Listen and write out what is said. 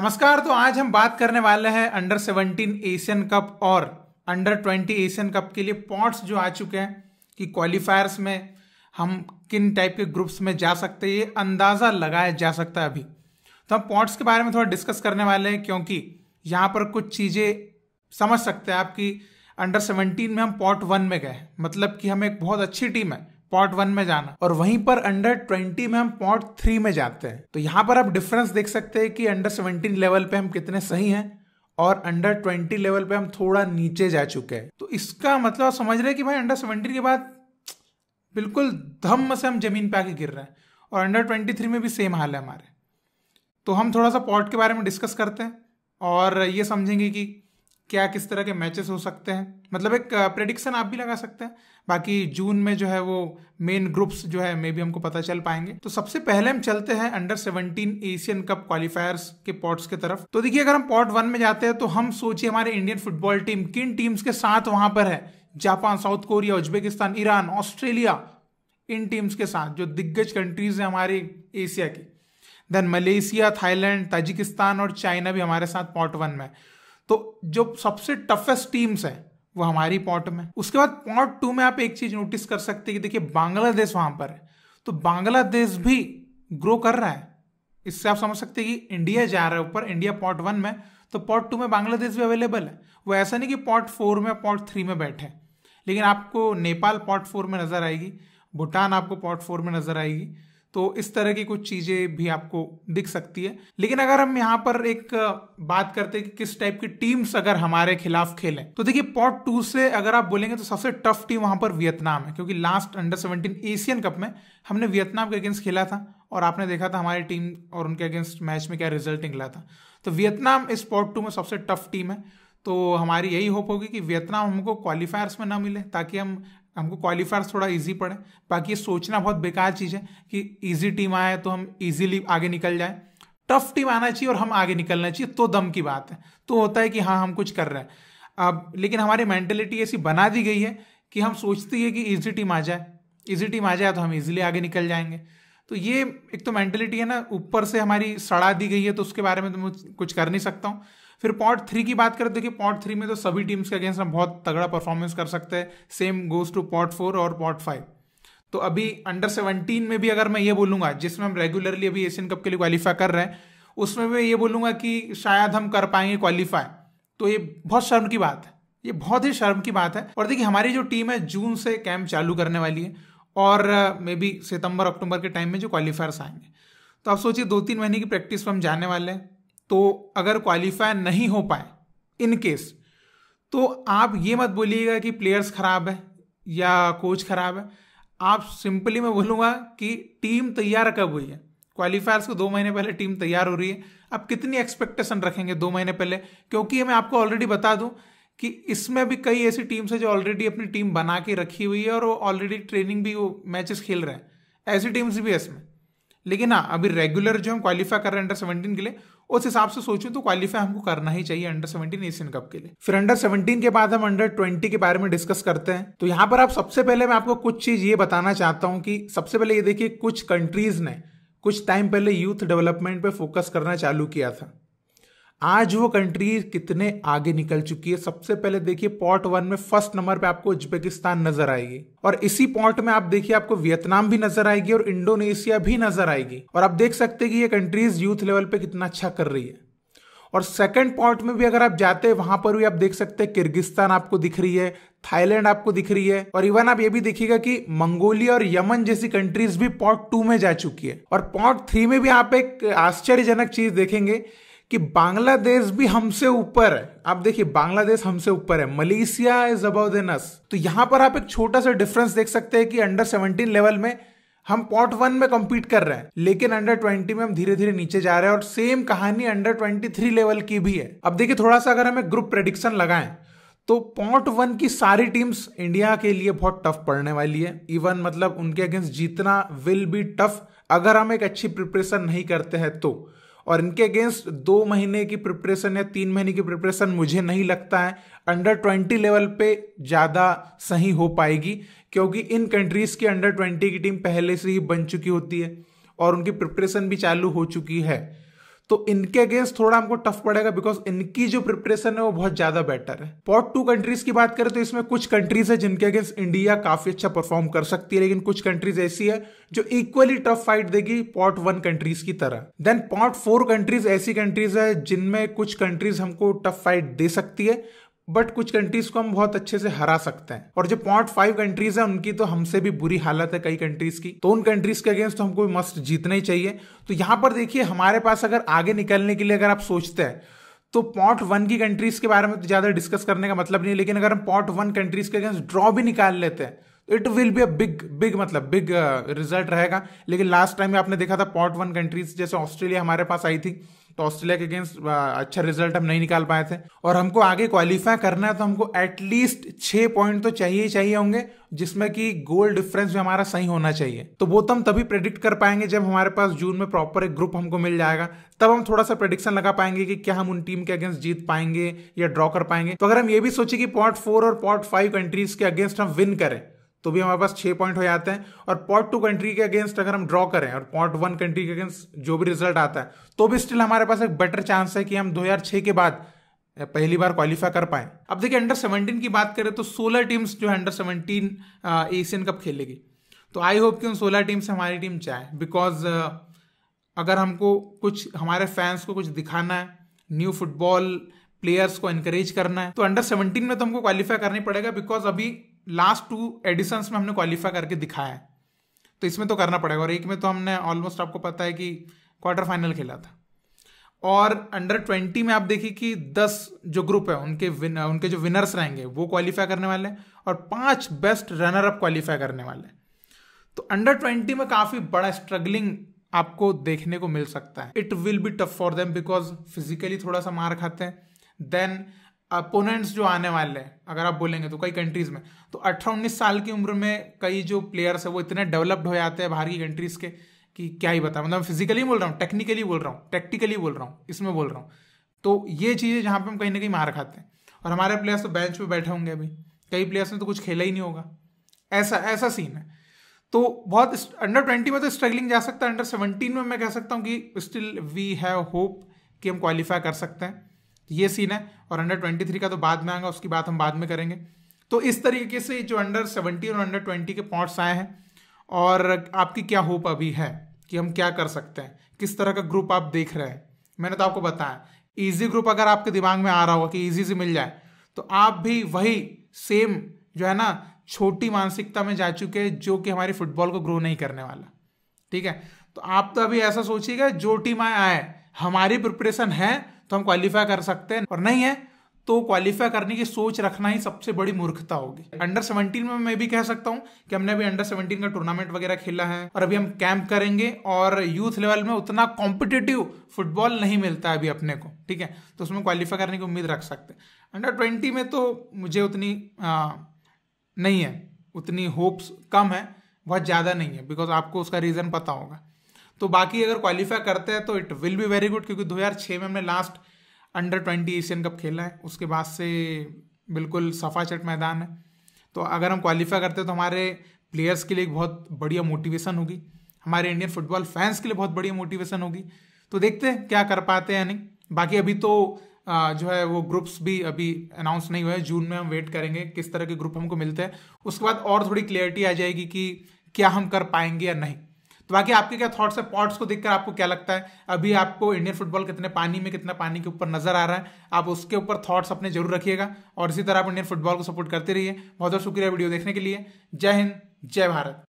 नमस्कार तो आज हम बात करने वाले हैं अंडर 17 एशियन कप और अंडर 20 एशियन कप के लिए पॉट्स जो आ चुके हैं कि क्वालिफायर्स में हम किन टाइप के ग्रुप्स में जा सकते हैं ये अंदाज़ा लगाया जा सकता है अभी तो हम पॉट्स के बारे में थोड़ा डिस्कस करने वाले हैं क्योंकि यहाँ पर कुछ चीज़ें समझ सकते हैं आपकी अंडर 17 में हम पॉट वन में गए मतलब कि हम एक बहुत अच्छी टीम है पॉट वन में जाना और वहीं पर अंडर ट्वेंटी में हम पॉट थ्री में जाते हैं तो यहाँ पर आप डिफरेंस देख सकते हैं कि अंडर सेवनटीन लेवल पे हम कितने सही हैं और अंडर ट्वेंटी लेवल पे हम थोड़ा नीचे जा चुके हैं तो इसका मतलब समझ रहे कि भाई अंडर सेवनटीन के बाद बिल्कुल धम से हम जमीन पे आके गिर रहे हैं और अंडर ट्वेंटी थ्री में भी सेम हाल है हमारे तो हम थोड़ा सा पॉट के बारे में डिस्कस करते हैं और ये समझेंगे कि क्या किस तरह के मैचेस हो सकते हैं मतलब एक प्रेडिक्शन uh, आप भी लगा सकते हैं बाकी जून में जो है वो मेन ग्रुप्स जो है मे भी हमको पता चल पाएंगे तो सबसे पहले हम चलते हैं अंडर 17 एशियन कप क्वालिफायर्स के पॉट्स के तरफ तो देखिए अगर हम पॉट वन में जाते हैं तो हम सोचिए हमारे इंडियन फुटबॉल टीम किन टीम्स के साथ वहां पर है Japan South Korea Uzbekistan Iran Australia इन टीम्स के साथ जो दिग्गज कंट्रीज हैं हमारी एशिया की देन मलेशिया थाईलैंड ताजिकिस्तान और चाइना भी हमारे साथ पॉट वन में तो जो सबसे टफेस्ट टीम्स हैं वो हमारी पॉट में उसके बाद पॉट टू में आप एक चीज नोटिस कर सकते हैं कि देखिए बांग्लादेश वहां पर है तो बांग्लादेश भी ग्रो कर रहा है इससे आप समझ सकते हैं कि इंडिया जा रहा है ऊपर इंडिया पॉट वन में तो पॉट टू में बांग्लादेश भी अवेलेबल है वो ऐसा नहीं कि पॉट फोर में पॉट थ्री में बैठे लेकिन आपको नेपाल पॉट फोर में नजर आएगी भूटान आपको पॉट फोर में नजर आएगी तो इस तरह की कुछ चीज़ें भी आपको दिख सकती है लेकिन अगर हम यहाँ पर एक बात करते हैं कि किस टाइप की टीम्स अगर हमारे खिलाफ खेलें तो देखिए पॉट टू से अगर आप बोलेंगे तो सबसे टफ टीम वहां पर वियतनाम है क्योंकि last under seventeen Asian Cup में हमने वियतनाम के अगेंस्ट खेला था और आपने देखा था हमारी टीम और उनके अगेंस्ट मैच में क्या रिजल्ट निकला था तो वियतनाम इस पॉट टू में सबसे टफ टीम है तो हमारी यही होप होगी कि वियतनाम हमको क्वालिफायर्स में ना मिले ताकि हम हमको क्वालिफायर थोड़ा इजी पड़े बाकी ये सोचना बहुत बेकार चीज़ है कि इजी टीम आए तो हम इजीली आगे निकल जाए टफ टीम आना चाहिए और हम आगे निकलना चाहिए तो दम की बात है तो होता है कि हाँ हम कुछ कर रहे हैं अब लेकिन हमारी मैंटेलिटी ऐसी बना दी गई है कि हम सोचते हैं कि ईजी टीम आ जाए ईजी टीम आ जाए तो हम ईजिली आगे निकल जाएंगे तो ये एक तो मैंटेलिटी है ना ऊपर से हमारी सड़ा दी गई है तो उसके बारे में तो मैं कुछ कर नहीं सकता हूँ फिर पॉट थ्री की बात करें देखिए पॉट थ्री में तो सभी टीम्स के अगेंस्ट हम बहुत तगड़ा परफॉर्मेंस कर सकते हैं same goes to pot four और पॉट फाइव तो अभी अंडर सेवनटीन में भी अगर मैं ये बोलूंगा जिसमें हम रेगुलरली अभी एशियन कप के लिए क्वालिफाई कर रहे हैं उसमें भी ये बोलूंगा कि शायद हम कर पाएंगे क्वालिफाई तो ये बहुत शर्म की बात है ये बहुत ही शर्म की बात है और देखिए हमारी जो टीम है जून से कैंप चालू करने वाली है और मे बी सितंबर अक्टूबर के टाइम में जो क्वालिफायर्स आएंगे तो आप सोचिए दो तीन महीने की प्रैक्टिस पर हम जाने वाले हैं तो अगर क्वालिफाई नहीं हो पाए इन केस तो आप ये मत बोलिएगा कि प्लेयर्स खराब है या कोच खराब है आप सिंपली मैं बोलूँगा कि टीम तैयार कब हुई है क्वालिफायर्स को दो महीने पहले टीम तैयार हो रही है आप कितनी एक्सपेक्टेशन रखेंगे दो महीने पहले क्योंकि मैं आपको ऑलरेडी बता दूं कि इसमें भी कई ऐसी टीम्स है जो ऑलरेडी अपनी टीम बना के रखी हुई है और वो ऑलरेडी ट्रेनिंग भी वो मैचेस खेल रहे हैं ऐसी टीम्स भी है इसमें लेकिन हाँ अभी रेगुलर जो हम क्वालिफाई कर रहे हैं अंडर सेवेंटीन के लिए उस हिसाब से सोचूं तो क्वालिफाई हमको करना ही चाहिए अंडर सेवनटीन एशियन कप के लिए फिर अंडर सेवनटीन के बाद हम अंडर ट्वेंटी के बारे में डिस्कस करते हैं तो यहाँ पर आप सबसे पहले मैं आपको कुछ चीज ये बताना चाहता हूं कि सबसे पहले ये देखिए कुछ कंट्रीज ने कुछ टाइम पहले यूथ डेवलपमेंट पे फोकस करना चालू किया था आज वो कंट्री कितने आगे निकल चुकी है सबसे पहले देखिए पॉट वन में फर्स्ट नंबर पे आपको उज्बेकिस्तान नजर आएगी और इसी पॉट में आप देखिए आपको वियतनाम भी नजर आएगी और इंडोनेशिया भी नजर आएगी और आप देख सकते हैं कि ये कंट्रीज यूथ लेवल पे कितना अच्छा कर रही है और सेकंड पॉइंट में भी अगर आप जाते हैं वहां पर भी आप देख सकते हैं किर्गिस्तान आपको दिख रही है थाईलैंड आपको दिख रही है और इवन आप ये भी देखिएगा कि मंगोलिया और यमन जैसी कंट्रीज भी पॉट टू में जा चुकी है और पॉट थ्री में भी आप एक आश्चर्यजनक चीज देखेंगे कि बांग्लादेश भी हमसे ऊपर है आप देखिए बांग्लादेश हमसे ऊपर है Malaysia is above than us तो यहां पर आप एक छोटा सा डिफरेंस देख सकते हैं कि अंडर सेवनटीन लेवल में हम पॉट वन में कम्पीट कर रहे हैं लेकिन अंडर ट्वेंटी में हम धीरे धीरे नीचे जा रहे हैं और सेम कहानी अंडर ट्वेंटी थ्री लेवल की भी है अब देखिए थोड़ा सा अगर हमें ग्रुप प्रेडिक्शन लगाएं तो पॉट वन की सारी टीम्स इंडिया के लिए बहुत टफ पड़ने वाली है इवन मतलब उनके अगेंस्ट जीतना विल बी टफ अगर हम एक अच्छी प्रिपरेशन नहीं करते हैं तो और इनके अगेंस्ट दो महीने की प्रिपरेशन या तीन महीने की प्रिपरेशन मुझे नहीं लगता है अंडर ट्वेंटी लेवल पे ज़्यादा सही हो पाएगी क्योंकि इन कंट्रीज़ की अंडर ट्वेंटी की टीम पहले से ही बन चुकी होती है और उनकी प्रिपरेशन भी चालू हो चुकी है तो इनके अगेंस्ट थोड़ा हमको टफ पड़ेगा बिकॉज इनकी जो प्रिपरेशन है वो बहुत ज्यादा बेटर है पॉट टू कंट्रीज की बात करें तो इसमें कुछ कंट्रीज है जिनके अगेंस्ट इंडिया काफी अच्छा परफॉर्म कर सकती है लेकिन कुछ कंट्रीज ऐसी है जो इक्वली टफ फाइट देगी पॉट वन कंट्रीज की तरह देन पॉट फोर कंट्रीज ऐसी कंट्रीज है जिनमें कुछ कंट्रीज हमको टफ फाइट दे सकती है बट कुछ कंट्रीज को हम बहुत अच्छे से हरा सकते हैं और जो पॉइंट फाइव कंट्रीज है उनकी तो हमसे भी बुरी हालत है कई कंट्रीज की तो उन कंट्रीज के अगेंस्ट तो हमको भी मस्त जीतना ही चाहिए तो यहां पर देखिए हमारे पास अगर आगे निकलने के लिए अगर आप सोचते हैं तो पॉट वन की कंट्रीज के बारे में तो ज्यादा डिस्कस करने का मतलब नहीं है लेकिन अगर हम पॉट वन कंट्रीज के अगेंस्ट ड्रॉ भी निकाल लेते हैं it will be a big big मतलब बिग रिजल्ट uh, रहेगा लेकिन लास्ट टाइम आपने देखा था पॉट वन कंट्रीज जैसे ऑस्ट्रेलिया हमारे पास आई थी तो ऑस्ट्रेलिया के अगेंस्ट अच्छा रिजल्ट हम नहीं निकाल पाए थे और हमको आगे क्वालिफाई करना है तो हमको एटलीस्ट छः पॉइंट तो चाहिए ही चाहिए होंगे जिसमें कि गोल डिफरेंस भी हमारा सही होना चाहिए तो वो तो हम तभी प्रेडिक्ट कर पाएंगे जब हमारे पास जून में प्रॉपर एक ग्रुप हमको मिल जाएगा तब हम थोड़ा सा प्रडिक्शन लगा पाएंगे कि क्या हम उन टीम के अगेंस्ट जीत पाएंगे या ड्रॉ कर पाएंगे तो अगर हम ये भी सोचे कि पॉइंट फोर और पॉइंट फाइव कंट्रीज के अगेंस्ट हम विन करें तो भी हमारे पास छह पॉइंट हो जाते हैं और पॉट टू कंट्री के अगेंस्ट अगर हम ड्रॉ करें और पॉट वन कंट्री के अगेंस्ट जो भी रिजल्ट आता है तो भी स्टिल हमारे पास एक बेटर चांस है कि हम दो के बाद पहली बार क्वालिफाई कर पाए अब देखिए अंडर सेवनटीन की बात करें तो सोलह टीम्स जो है अंडर सेवनटीन एशियन कप खेलेगी तो आई होप कि उन सोलह टीम से हमारी टीम जाए बिकॉज अगर हमको कुछ हमारे फैंस को कुछ दिखाना है न्यू फुटबॉल प्लेयर्स को इनकरेज करना है तो अंडर 17 में तो हमको क्वालिफाई करनी पड़ेगा बिकॉज अभी लास्ट टू एडिशन में हमने क्वालिफाई करके दिखाया है तो इसमें तो करना पड़ेगा और एक में तो हमने ऑलमोस्ट आपको पता है कि क्वार्टर फाइनल खेला था और अंडर ट्वेंटी में आप देखिए कि दस जो ग्रुप है उनके विन उनके जो विनर्स रहेंगे वो क्वालिफाई करने वाले हैं और पांच बेस्ट रनर अप क्वालिफाई करने वाले हैं तो अंडर ट्वेंटी में काफ़ी बड़ा स्ट्रगलिंग आपको देखने को मिल सकता है it will be tough for them because physically थोड़ा सा मार खाते हैं देन अपोनेंट्स जो आने वाले हैं अगर आप बोलेंगे तो कई कंट्रीज में तो अठारह उन्नीस साल की उम्र में कई जो प्लेयर्स हैं वो इतने डेवलप्ड हो जाते हैं बाहर की कंट्रीज के कि क्या ही बता मतलब फिजिकली बोल रहा हूँ टेक्निकली बोल रहा हूँ प्रैक्टिकली बोल रहा हूँ इसमें बोल रहा हूँ तो ये चीज़ें जहाँ पर हम कहीं ना कहीं मार खाते हैं और हमारे प्लेयर्स तो बेंच पर बैठे होंगे अभी कई प्लेयर्स ने तो कुछ खेला ही नहीं होगा ऐसा ऐसा सीन है तो बहुत अंडर ट्वेंटी में तो स्ट्रगलिंग जा सकता है अंडर सेवनटीन में मैं कह सकता हूँ कि स्टिल वी हैव होप कि हम क्वालिफाई कर सकते हैं तो ये सीन है और अंडर ट्वेंटी थ्री का तो बाद में आएगा उसकी बात हम बाद में करेंगे तो इस तरीके से जो अंडर सेवेंटी और अंडर ट्वेंटी के पॉइंट्स आए हैं और आपकी क्या होप अभी है कि हम क्या कर सकते हैं किस तरह का ग्रुप आप देख रहे हैं मैंने तो आपको बताया ईजी ग्रुप अगर आपके दिमाग में आ रहा होगा कि ईजी से मिल जाए तो आप भी वही सेम जो है ना छोटी मानसिकता में जा चुके हैं जो कि हमारे फुटबॉल को ग्रो नहीं करने वाला ठीक है तो आप तो अभी ऐसा सोचिएगा जो टीम आए आए हमारी प्रिपरेशन है तो हम क्वालिफाई कर सकते हैं और नहीं है तो क्वालिफाई करने की सोच रखना ही सबसे बड़ी मूर्खता होगी अंडर 17 में मैं भी कह सकता हूँ कि हमने अभी अंडर 17 का टूर्नामेंट वगैरह खेला है और अभी हम कैंप करेंगे और यूथ लेवल में उतना कॉम्पिटेटिव फुटबॉल नहीं मिलता है अभी अपने को ठीक है तो उसमें क्वालिफाई करने की उम्मीद रख सकते हैं अंडर ट्वेंटी में तो मुझे उतनी आ, नहीं है उतनी होप्स कम है बहुत ज़्यादा नहीं है बिकॉज आपको उसका रीज़न पता होगा तो बाकी अगर क्वालिफाई करते हैं तो it will be very good क्योंकि 2006 में हमने last under twenty Asian Cup खेला है उसके बाद से बिल्कुल सफ़ा चट मैदान है तो अगर हम क्वालिफाई करते हैं तो हमारे प्लेयर्स के लिए एक बहुत बढ़िया मोटिवेशन होगी हमारे इंडियन फुटबॉल फैंस के लिए बहुत बढ़िया मोटिवेशन होगी तो देखते हैं क्या कर पाते हैं नहीं बाकी अभी तो जो है वो ग्रुप्स भी अभी अनाउंस नहीं हुए हैं जून में हम वेट करेंगे किस तरह के ग्रुप हमको मिलते हैं उसके बाद और थोड़ी क्लियरिटी आ जाएगी कि क्या हम कर पाएंगे या नहीं तो बाकी आपके क्या थॉट्स है पॉट्स को देखकर आपको क्या लगता है अभी आपको इंडियन फुटबॉल कितने पानी में कितना पानी के ऊपर नजर आ रहा है आप उसके ऊपर थॉट्स अपने जरूर रखिएगा और इसी तरह आप इंडियन फुटबॉल को सपोर्ट करते रहिए बहुत बहुत शुक्रिया वीडियो देखने के लिए जय हिंद जय भारत